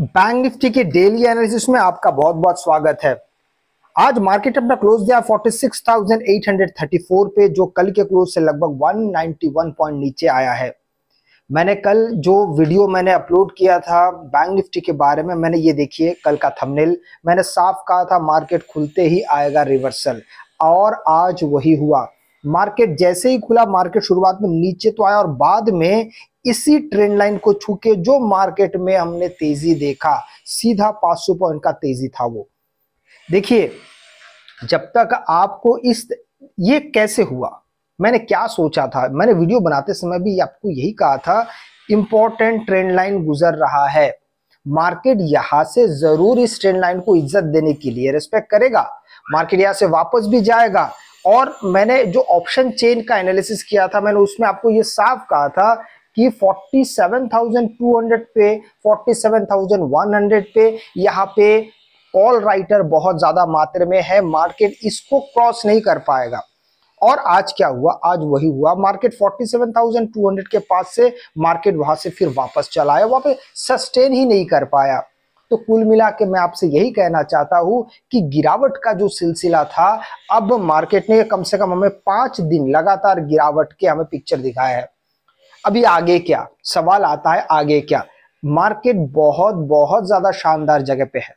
bank Nifty के daily analysis में आपका बहुत बहुत स्वागत है आज मार्केट अपना क्लोज दिया 46,834 पे जो कल के क्लोज से लगभग 191 पॉइंट नीचे आया है मैंने कल जो वीडियो मैंने अपलोड किया था बैंक निफ्टी के बारे में मैंने ये देखिए कल का थंबनेल मैंने साफ कहा था मार्केट खुलते ही आएगा रिवर्सल और आज वही हुआ मार्केट जैसे ही खुला मार्केट शुरुआत में नीचे तो आया और बाद में इसी ट्रेंड लाइन को छूके जो मार्केट में हमने तेजी देखा सीधा सौ पॉइंट का तेजी था वो देखिए जब तक आपको इस ये कैसे हुआ मैंने क्या सोचा था मैंने वीडियो बनाते समय भी आपको यही कहा था इंपॉर्टेंट ट्रेंड लाइन गुजर रहा है मार्केट यहां से जरूर इस ट्रेंड लाइन को इज्जत देने के लिए रेस्पेक्ट करेगा मार्केट यहां से वापस भी जाएगा और मैंने जो ऑप्शन चेन का एनालिसिस किया था मैंने उसमें आपको ये साफ कहा था कि 47,200 पे 47,100 पे यहाँ पे ऑल राइटर बहुत ज्यादा मात्रा में है मार्केट इसको क्रॉस नहीं कर पाएगा और आज क्या हुआ आज वही हुआ मार्केट 47,200 के पास से मार्केट वहां से फिर वापस चला आया वहां पे सस्टेन ही नहीं कर पाया तो कुल मिला के मैं आपसे यही कहना चाहता हूँ कि गिरावट का जो सिलसिला था अब मार्केट ने कम से कम हमें पांच दिन लगातार गिरावट के हमें पिक्चर दिखाया है अभी आगे क्या सवाल आता है आगे क्या मार्केट बहुत बहुत ज्यादा शानदार जगह पे है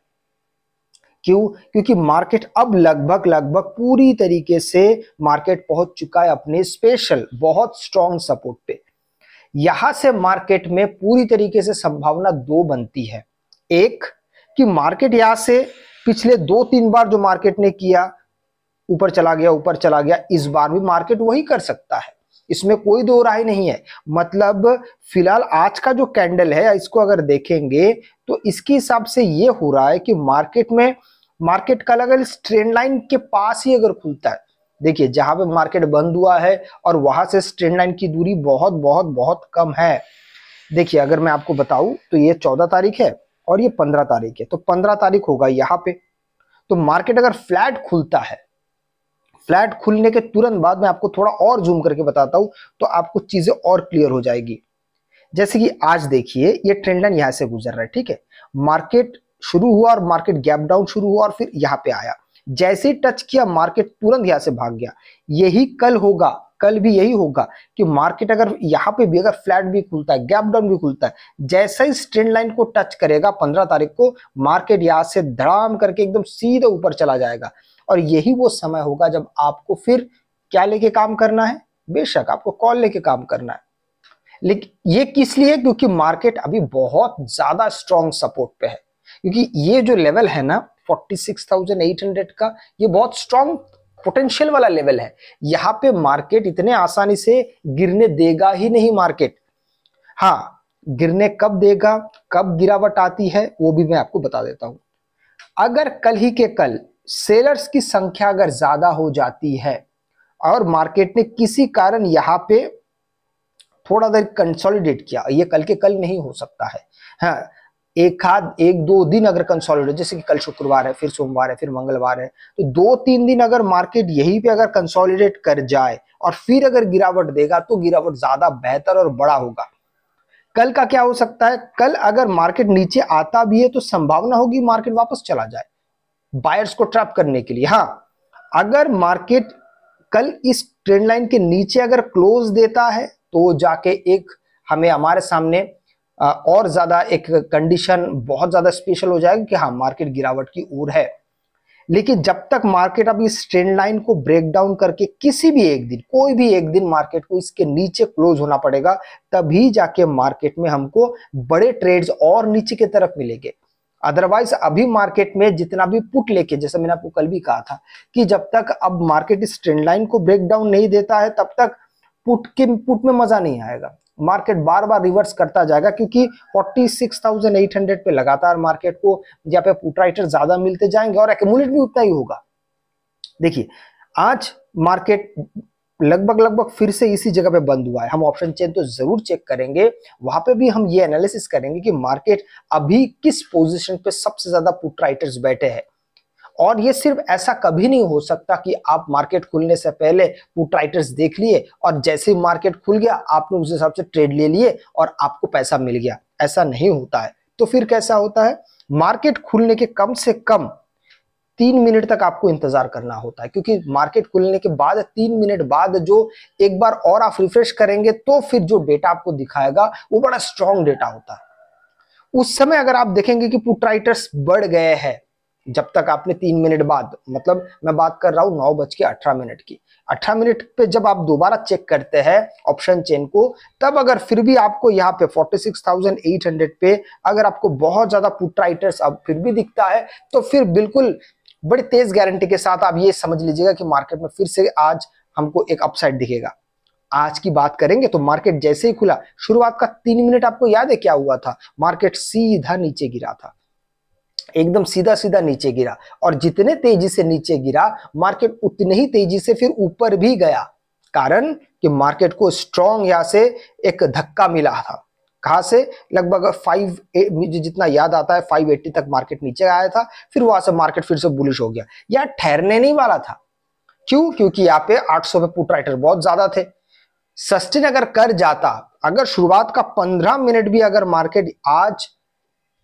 क्यों क्योंकि मार्केट अब लगभग लगभग पूरी तरीके से मार्केट पहुंच चुका है अपने स्पेशल बहुत स्ट्रॉन्ग सपोर्ट पे यहां से मार्केट में पूरी तरीके से संभावना दो बनती है एक कि मार्केट यहां से पिछले दो तीन बार जो मार्केट ने किया ऊपर चला गया ऊपर चला गया इस बार भी मार्केट वही कर सकता है इसमें कोई दो राय नहीं है मतलब फिलहाल आज का जो कैंडल है इसको अगर देखेंगे तो इसके हिसाब से ये हो रहा है कि मार्केट में मार्केट का अलग अलग ट्रेंड लाइन के पास ही अगर खुलता है देखिए जहां पे मार्केट बंद हुआ है और वहां से इस ट्रेंड लाइन की दूरी बहुत बहुत बहुत कम है देखिए अगर मैं आपको बताऊं तो ये चौदह तारीख है और ये पंद्रह तारीख है तो पंद्रह तारीख होगा यहाँ पे तो मार्केट अगर फ्लैट खुलता है फ्लैट खुलने के तुरंत बाद मैं आपको थोड़ा और जूम करके बताता हूं तो आपको चीजें और क्लियर हो जाएगी जैसे कि आज देखिए ये ट्रेंड लाइन यहां से गुजर रहा है ठीक है मार्केट शुरू हुआ और मार्केट गैप डाउन शुरू हुआ और फिर यहां पे आया जैसे टच किया मार्केट तुरंत यहां से भाग गया यही कल होगा कल भी यही होगा कि मार्केट अगर यहाँ पे भी अगर फ्लैट भी खुलता है गैप डाउन भी खुलता है जैसे ही स्ट्रेंड लाइन को टच करेगा पंद्रह तारीख को मार्केट यहाँ से धड़ाम करके एकदम सीधे ऊपर चला जाएगा और यही वो समय होगा जब आपको फिर क्या लेके काम करना है बेशक आपको कॉल लेके काम करना है लेकिन ये किस लिए क्योंकि मार्केट अभी बहुत ज्यादा स्ट्रॉन्ग सपोर्ट पे है क्योंकि ये जो लेवल है ना 46,800 का ये बहुत स्ट्रॉन्ग पोटेंशियल वाला लेवल है यहाँ पे मार्केट इतने आसानी से गिरने देगा ही नहीं मार्केट हाँ गिरने कब देगा कब गिरावट आती है वो भी मैं आपको बता देता हूं अगर कल ही के कल सेलर्स की संख्या अगर ज्यादा हो जाती है और मार्केट ने किसी कारण यहाँ पे थोड़ा देर कंसोलिडेट किया ये कल के कल नहीं हो सकता है हाँ एक खाद एक दो दिन अगर कंसोलिडेट जैसे कि कल शुक्रवार है फिर सोमवार है फिर मंगलवार है तो दो तीन दिन अगर मार्केट यहीं पे अगर कंसोलिडेट कर जाए और फिर अगर गिरावट देगा तो गिरावट ज्यादा बेहतर और बड़ा होगा कल का क्या हो सकता है कल अगर मार्केट नीचे आता भी है तो संभावना होगी मार्केट वापस चला जाए बायर्स को ट्रैप करने के लिए हाँ अगर मार्केट कल इस ट्रेंड लाइन के नीचे अगर क्लोज देता है तो जाके एक हमें हमारे सामने और ज़्यादा एक कंडीशन बहुत ज़्यादा स्पेशल हो जाएगा कि हाँ मार्केट गिरावट की ओर है लेकिन जब तक मार्केट अब इस ट्रेंड लाइन को ब्रेक डाउन करके किसी भी एक दिन कोई भी एक दिन मार्केट को इसके नीचे क्लोज होना पड़ेगा तभी जाके मार्केट में हमको बड़े ट्रेड्स और नीचे की तरफ मिलेंगे अदरवाइज अभी मार्केट में जितना भी पुट लेके जैसे मैंने आपको कल भी कहा था कि जब तक अब मार्केट इस ट्रेंड लाइन को ब्रेक डाउन नहीं देता है तब तक पुट के पुट में मजा नहीं आएगा मार्केट बार बार रिवर्स करता जाएगा क्योंकि 46,800 पे लगातार मार्केट को यहाँ पे पुट राइटर ज्यादा मिलते जाएंगे और एक्यूमुलेट भी उतना ही होगा देखिए आज मार्केट लगभग लगभग फिर से इसी जगह पे बंद हुआ है हम ऑप्शन चेन तो जरूर चेक करेंगे वहां पे भी हम ये एनालिसिस करेंगे कि मार्केट अभी किस पोजीशन पे सबसे ज्यादा पुट राइटर्स बैठे हैं और ये सिर्फ ऐसा कभी नहीं हो सकता कि आप मार्केट खुलने से पहले वो टाइटल्स देख लिए और जैसे ही मार्केट खुल गया आपने उस हिसाब से ट्रेड ले लिए और आपको पैसा मिल गया ऐसा नहीं होता है तो फिर कैसा होता है मार्केट खुलने के कम से कम तीन मिनट तक आपको इंतजार करना होता है क्योंकि मार्केट खुलने के बाद तीन मिनट बाद जो एक बार और आप रिफ्रेश करेंगे तो फिर जो डेटा आपको दिखाएगा वो बड़ा स्ट्रांग डेटा होता है उस समय अगर आप देखेंगे कि पुटराइटर्स बढ़ गए हैं जब तक आपने तीन मिनट बाद मतलब मैं बात कर रहा हूँ नौ बज के अठारह मिनट की अठारह मिनट पे जब आप दोबारा चेक करते हैं ऑप्शन चेन को तब अगर फिर भी आपको यहाँ पे 46,800 पे अगर आपको बहुत ज्यादा पुट राइटर्स अब फिर भी दिखता है तो फिर बिल्कुल बड़ी तेज गारंटी के साथ आप ये समझ लीजिएगा कि मार्केट में फिर से आज हमको एक अपसाइड दिखेगा आज की बात करेंगे तो मार्केट जैसे ही खुला शुरुआत का तीन मिनट आपको याद है क्या हुआ था मार्केट सीधा नीचे गिरा था एकदम सीधा सीधा नीचे गिरा और जितने तेजी से नीचे गिरा मार्केट उतनी ही तेजी से फिर ऊपर भी गया कारण कि मार्केट को स्ट्रॉन्ग यहाँ से एक धक्का मिला था कहा से लगभग फाइव मुझे जितना याद आता है फाइव एट्टी तक मार्केट नीचे आया था फिर वहां से मार्केट फिर से बुलिश हो गया यह ठहरने नहीं वाला था क्यों क्योंकि यहाँ पे आठ सौ पे पुट राइटर बहुत ज्यादा थे सस्टेन अगर कर जाता अगर शुरुआत का पंद्रह मिनट भी अगर मार्केट आज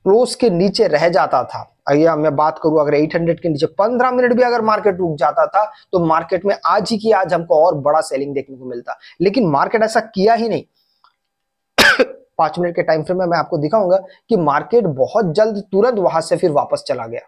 क्लोज के नीचे रह जाता था अगर मैं बात करूं अगर 800 के नीचे 15 मिनट भी अगर मार्केट रुक जाता था तो मार्केट में आज ही की आज हमको और बड़ा सेलिंग देखने को मिलता लेकिन मार्केट ऐसा किया ही नहीं पांच मिनट के टाइम फ्रेम में मैं आपको दिखाऊंगा कि मार्केट बहुत जल्द तुरंत वहां से फिर वापस चला गया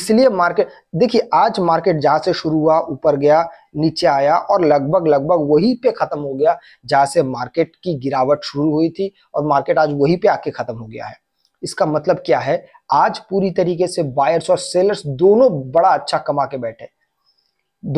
इसलिए मार्केट देखिए आज मार्केट जहां से शुरू हुआ ऊपर गया नीचे आया और लगभग लगभग वही पे खत्म हो गया जहां से मार्केट की गिरावट शुरू हुई थी और मार्केट आज वही पे आके खत्म हो गया है इसका मतलब क्या है आज पूरी तरीके से बायर्स और सेलर्स दोनों बड़ा अच्छा कमा के बैठे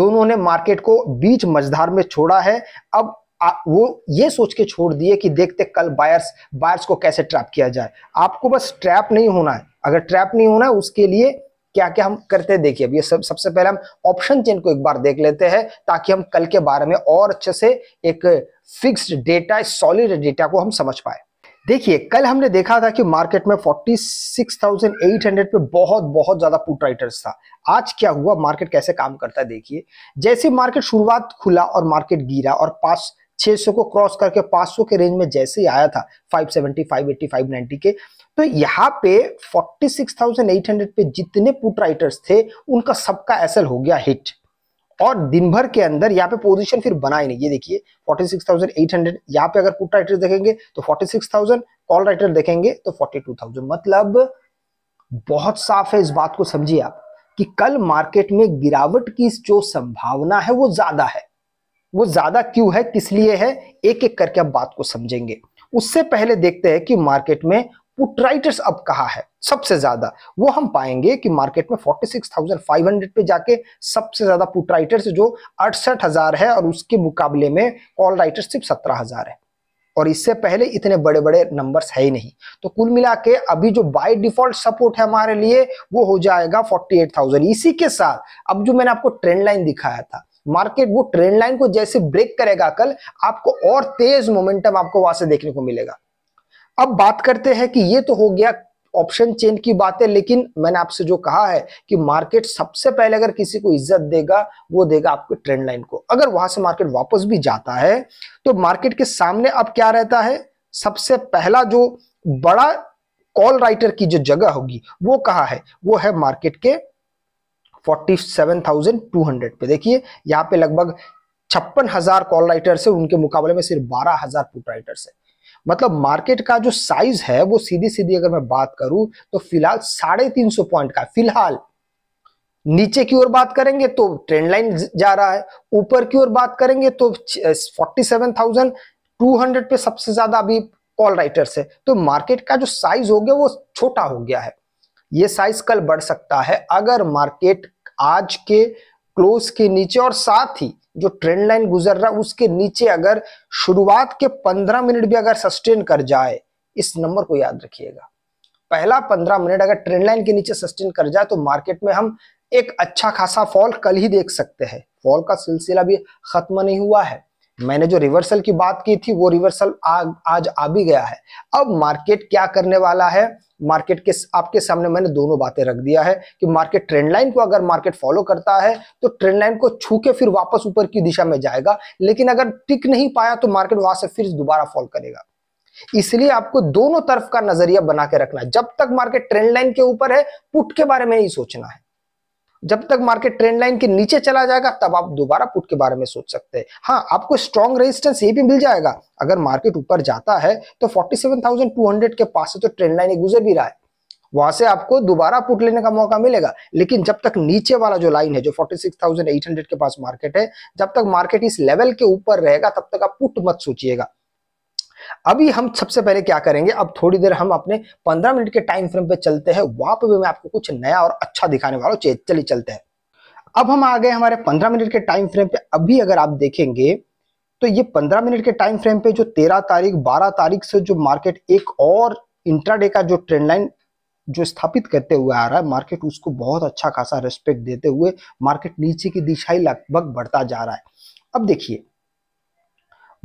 दोनों ने मार्केट को बीच मझधार में छोड़ा है अब आ, वो ये सोच के छोड़ दिए कि देखते कल बायर्स बायर्स को कैसे ट्रैप किया जाए आपको बस ट्रैप नहीं होना है अगर ट्रैप नहीं होना है उसके लिए क्या क्या हम करते देखिए अब ये सब सबसे पहले हम ऑप्शन चेन को एक बार देख लेते हैं ताकि हम कल के बारे में और अच्छे से एक फिक्स्ड डेटा सॉलिड डेटा को हम समझ पाए देखिए कल हमने देखा था कि मार्केट में 46,800 पे बहुत बहुत ज्यादा पुट राइटर्स था आज क्या हुआ मार्केट कैसे काम करता है देखिए जैसे मार्केट शुरुआत खुला और मार्केट गिरा और पास 600 को क्रॉस करके 500 के रेंज में जैसे ही आया था 570, 580, 590 के तो यहाँ पे 46,800 पे जितने पुट राइटर्स थे उनका सबका एसल हो गया हिट और दिन भर के अंदर यहाँ पे पोजीशन फिर बना ही नहीं ये देखिए 46,800 यहाँ पे अगर पुट राइटर देखेंगे तो 46,000 कॉल राइटर देखेंगे तो 42,000 मतलब बहुत साफ है इस बात को समझिए आप कि कल मार्केट में गिरावट की जो संभावना है वो ज्यादा है वो ज्यादा क्यों है किस लिए है एक एक करके आप बात को समझेंगे उससे पहले देखते हैं कि मार्केट में पुटराइटर्स अब कहा है सबसे ज्यादा वो हम पाएंगे कि मार्केट में 46,500 पे जाके सबसे ज्यादा पुटराइटर्स जो अड़सठ हजार है और उसके मुकाबले में कॉल राइटर्स सिर्फ सत्रह हजार है और इससे पहले इतने बड़े बड़े नंबर्स है ही नहीं तो कुल मिला के अभी जो बाय डिफॉल्ट सपोर्ट है हमारे लिए वो हो जाएगा 48,000 इसी के साथ अब जो मैंने आपको ट्रेंड लाइन दिखाया था मार्केट वो ट्रेंड लाइन को जैसे ब्रेक करेगा कल आपको और तेज मोमेंटम आपको वहां से देखने को मिलेगा अब बात करते हैं कि ये तो हो गया ऑप्शन चेन की बात है लेकिन मैंने आपसे जो कहा है कि मार्केट सबसे पहले अगर किसी को इज्जत देगा वो देगा आपके ट्रेंड लाइन को अगर वहां से मार्केट वापस भी जाता है तो मार्केट के सामने अब क्या रहता है सबसे पहला जो बड़ा कॉल राइटर की जो जगह होगी वो कहा है वो है मार्केट के 47,200 पे देखिए यहाँ पे लगभग छप्पन हजार कॉल राइटर्स है उनके मुकाबले में सिर्फ बारह हजार पुट राइटर्स है मतलब मार्केट का जो साइज है वो सीधी सीधी अगर मैं बात करूं तो फिलहाल साढ़े तीन सौ पॉइंट का फिलहाल नीचे की ओर बात करेंगे तो ट्रेंड लाइन जा रहा है ऊपर की ओर बात करेंगे तो हंड्रेड पे सबसे ज्यादा अभी कॉल राइटर्स है तो मार्केट का जो साइज हो गया वो छोटा हो गया है ये साइज कल बढ़ सकता है अगर मार्केट आज के क्लोज के नीचे और साथ ही जो ट्रेंड लाइन गुजर रहा है उसके नीचे अगर शुरुआत के 15 मिनट भी अगर सस्टेन कर जाए इस नंबर को याद रखिएगा पहला 15 मिनट अगर ट्रेंड लाइन के नीचे सस्टेन कर जाए तो मार्केट में हम एक अच्छा खासा फॉल कल ही देख सकते हैं फॉल का सिलसिला भी खत्म नहीं हुआ है मैंने जो रिवर्सल की बात की थी वो रिवर्सल आ, आज आ भी गया है अब मार्केट क्या करने वाला है मार्केट के आपके सामने मैंने दोनों बातें रख दिया है कि मार्केट ट्रेंड लाइन को अगर मार्केट फॉलो करता है तो ट्रेंड लाइन को छू के फिर वापस ऊपर की दिशा में जाएगा लेकिन अगर टिक नहीं पाया तो मार्केट वहां से फिर दोबारा फॉल करेगा इसलिए आपको दोनों तरफ का नजरिया बना के रखना जब तक मार्केट ट्रेंड लाइन के ऊपर है पुट के बारे में ही सोचना है जब तक मार्केट ट्रेंड लाइन के नीचे चला जाएगा तब आप दोबारा पुट के बारे में सोच सकते हैं हाँ आपको स्ट्रॉन्ग रेजिस्टेंस ये भी मिल जाएगा अगर मार्केट ऊपर जाता है तो 47,200 के पास से तो ट्रेंड लाइन गुजर भी रहा है वहां से आपको दोबारा पुट लेने का मौका मिलेगा लेकिन जब तक नीचे वाला जो लाइन है जो 46,800 के पास मार्केट है जब तक मार्केट इस लेवल के ऊपर रहेगा तब तक आप पुट मत सोचिएगा अभी हम सबसे पहले क्या करेंगे अब थोड़ी देर हम अपने 15 मिनट के टाइम फ्रेम पे चलते हैं वहां पर भी मैं आपको कुछ नया और अच्छा दिखाने वाला हूँ चलिए चलते हैं अब हम आ गए हमारे 15 मिनट के टाइम फ्रेम पे अभी अगर आप देखेंगे तो ये 15 मिनट के टाइम फ्रेम पे जो 13 तारीख 12 तारीख से जो मार्केट एक और इंट्राडे का जो ट्रेंड लाइन जो स्थापित करते हुए आ रहा है मार्केट उसको बहुत अच्छा खासा रेस्पेक्ट देते हुए मार्केट नीचे की दिशा ही लगभग बढ़ता जा रहा है अब देखिए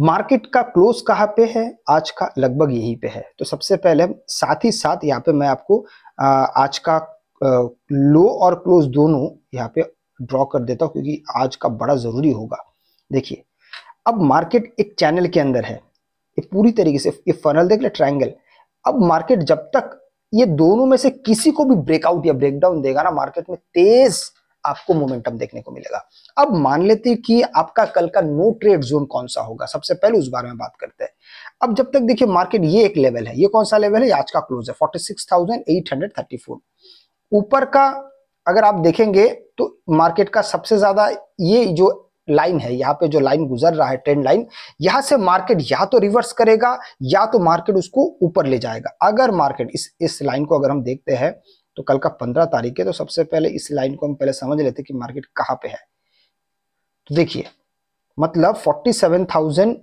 मार्केट का क्लोज कहाँ पे है आज का लगभग यहीं पे है तो सबसे पहले हम साथ ही साथ यहाँ पे मैं आपको आज का लो और क्लोज दोनों यहाँ पे ड्रॉ कर देता हूँ क्योंकि आज का बड़ा ज़रूरी होगा देखिए अब मार्केट एक चैनल के अंदर है ये पूरी तरीके से ये फनल देख ले ट्रायंगल अब मार्केट जब तक ये दोनों में से किसी को भी ब्रेकआउट या ब्रेकडाउन देगा ना मार्केट में तेज आपको मोमेंटम देखने को मिलेगा अब मान लेते कि आपका कल का नो ट्रेड जोन कौन सा होगा सबसे पहले उस बारे में बात करते हैं अब जब तक देखिए मार्केट ये एक लेवल है ये कौन सा लेवल है आज का क्लोज है फोर्टी ऊपर का अगर आप देखेंगे तो मार्केट का सबसे ज्यादा ये जो लाइन है यहाँ पे जो लाइन गुजर रहा है ट्रेंड लाइन यहाँ से मार्केट या तो रिवर्स करेगा या तो मार्केट उसको ऊपर ले जाएगा अगर मार्केट इस इस लाइन को अगर हम देखते हैं तो कल का पंद्रह तारीख है तो सबसे पहले इस लाइन को हम पहले समझ लेते कि मार्केट कहाँ पे है तो देखिए मतलब forty seven thousand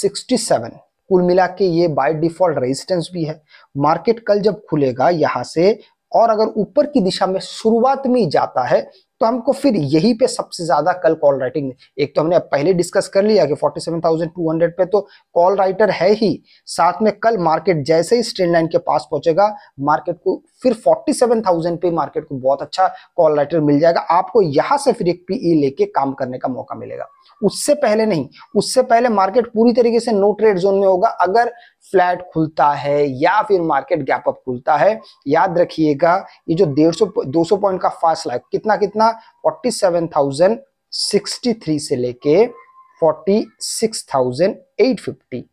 sixty seven कुल मिला के ये बाय डिफॉल्ट रेजिस्टेंस भी है मार्केट कल जब खुलेगा यहाँ से और अगर ऊपर की दिशा में शुरुआत में जाता है तो हमको फिर यही पे सबसे ज्यादा कल कॉल राइटिंग एक तो हमने पहले डिस्कस कर लिया कि 47,200 पे तो कॉल राइटर है ही साथ में कल मार्केट जैसे ही स्ट्रेन लाइन के पास पहुंचेगा मार्केट को फिर 47,000 पे मार्केट को बहुत अच्छा कॉल राइटर मिल जाएगा आपको यहां से फिर एक पीई e लेके काम करने का मौका मिलेगा उससे पहले नहीं उससे पहले मार्केट पूरी तरीके से नो ट्रेड जोन में होगा अगर फ्लैट खुलता है या फिर मार्केट गैप अप खुलता है याद रखिएगा ये जो डेढ़ सौ दो सौ पॉइंट का फास्ट लाइक कितना कितना forty seven thousand sixty three से लेके forty six thousand eight fifty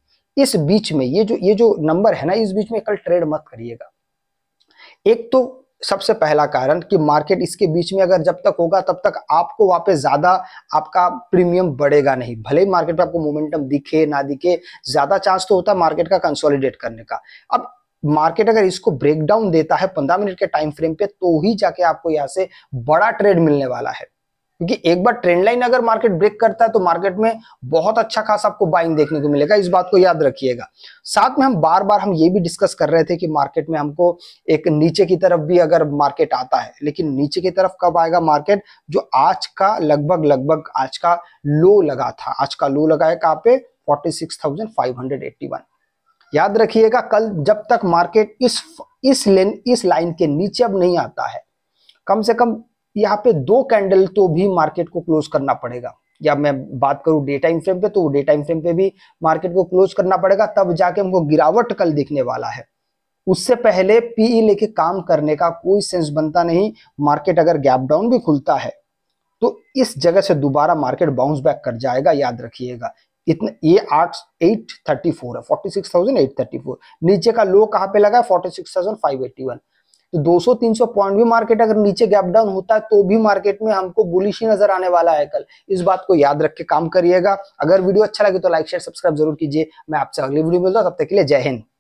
इस बीच में ये जो ये जो नंबर है ना इस बीच में कल ट्रेड मत करिएगा एक तो सबसे पहला कारण कि मार्केट इसके बीच में अगर जब तक होगा तब तक आपको वहां पे ज्यादा आपका प्रीमियम बढ़ेगा नहीं भले ही मार्केट पे आपको मोमेंटम दिखे ना दिखे ज्यादा चांस तो होता है मार्केट का कंसोलिडेट करने का अब मार्केट अगर इसको ब्रेक डाउन देता है पंद्रह मिनट के टाइम फ्रेम पे तो ही जाके आपको यहाँ से बड़ा ट्रेड मिलने वाला है क्योंकि एक बार ट्रेंड लाइन अगर मार्केट ब्रेक करता है तो मार्केट में बहुत अच्छा खास आपको बाइंग देखने को मिलेगा इस बात को याद रखिएगा साथ में हम बार बार हम ये भी डिस्कस कर रहे थे कि मार्केट में हमको एक नीचे की तरफ भी अगर मार्केट आता है लेकिन नीचे की तरफ कब आएगा मार्केट जो आज का लगभग लगभग आज का लो लगा था आज का लो लगा है कहाँ पे फोर्टी याद रखिएगा कल जब तक मार्केट इस इस लेन इस लाइन के नीचे अब नहीं आता है कम से कम यहाँ पे दो कैंडल तो भी मार्केट को क्लोज करना पड़ेगा या मैं बात करूं डे टाइम फ्रेम पे तो डे टाइम फ्रेम पे भी मार्केट को क्लोज करना पड़ेगा तब जाके हमको गिरावट कल दिखने वाला है उससे पहले पीई e लेके काम करने का कोई सेंस बनता नहीं मार्केट अगर गैप डाउन भी खुलता है तो इस जगह से दोबारा मार्केट बाउंस बैक कर जाएगा याद रखिएगा इतने ये आठ एट थर्टी फोर है forty six thousand eight thirty four नीचे का लो कहाँ पे लगा है forty six thousand five eighty one तो 200-300 पॉइंट भी मार्केट अगर नीचे गैप डाउन होता है तो भी मार्केट में हमको बुलिश ही नजर आने वाला है कल इस बात को याद रख के काम करिएगा अगर वीडियो अच्छा लगे तो लाइक शेयर सब्सक्राइब जरूर कीजिए मैं आपसे अगली वीडियो मिलता हूँ तब तक के लिए जय हिंद